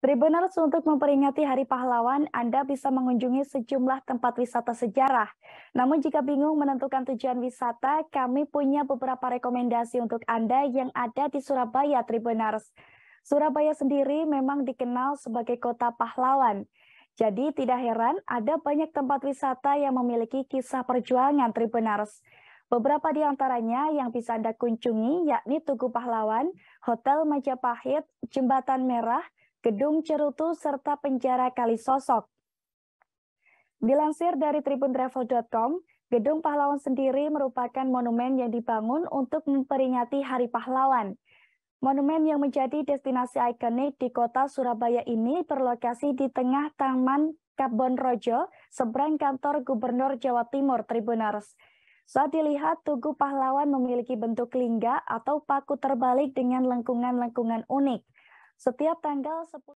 Tribuners untuk memperingati Hari Pahlawan, Anda bisa mengunjungi sejumlah tempat wisata sejarah. Namun jika bingung menentukan tujuan wisata, kami punya beberapa rekomendasi untuk Anda yang ada di Surabaya Tribuners. Surabaya sendiri memang dikenal sebagai kota pahlawan. Jadi tidak heran ada banyak tempat wisata yang memiliki kisah perjuangan Tribuners. Beberapa di antaranya yang bisa Anda kunjungi yakni Tugu Pahlawan, Hotel Majapahit, Jembatan Merah, Gedung Cerutu, serta penjara Kali Sosok. Dilansir dari tribuntravel.com, Gedung Pahlawan sendiri merupakan monumen yang dibangun untuk memperingati Hari Pahlawan. Monumen yang menjadi destinasi ikonik di kota Surabaya ini berlokasi di tengah Taman Kabon Rojo, seberang kantor Gubernur Jawa Timur Tribuners. Saat dilihat, Tugu Pahlawan memiliki bentuk lingga atau paku terbalik dengan lengkungan-lengkungan unik setiap tanggal 10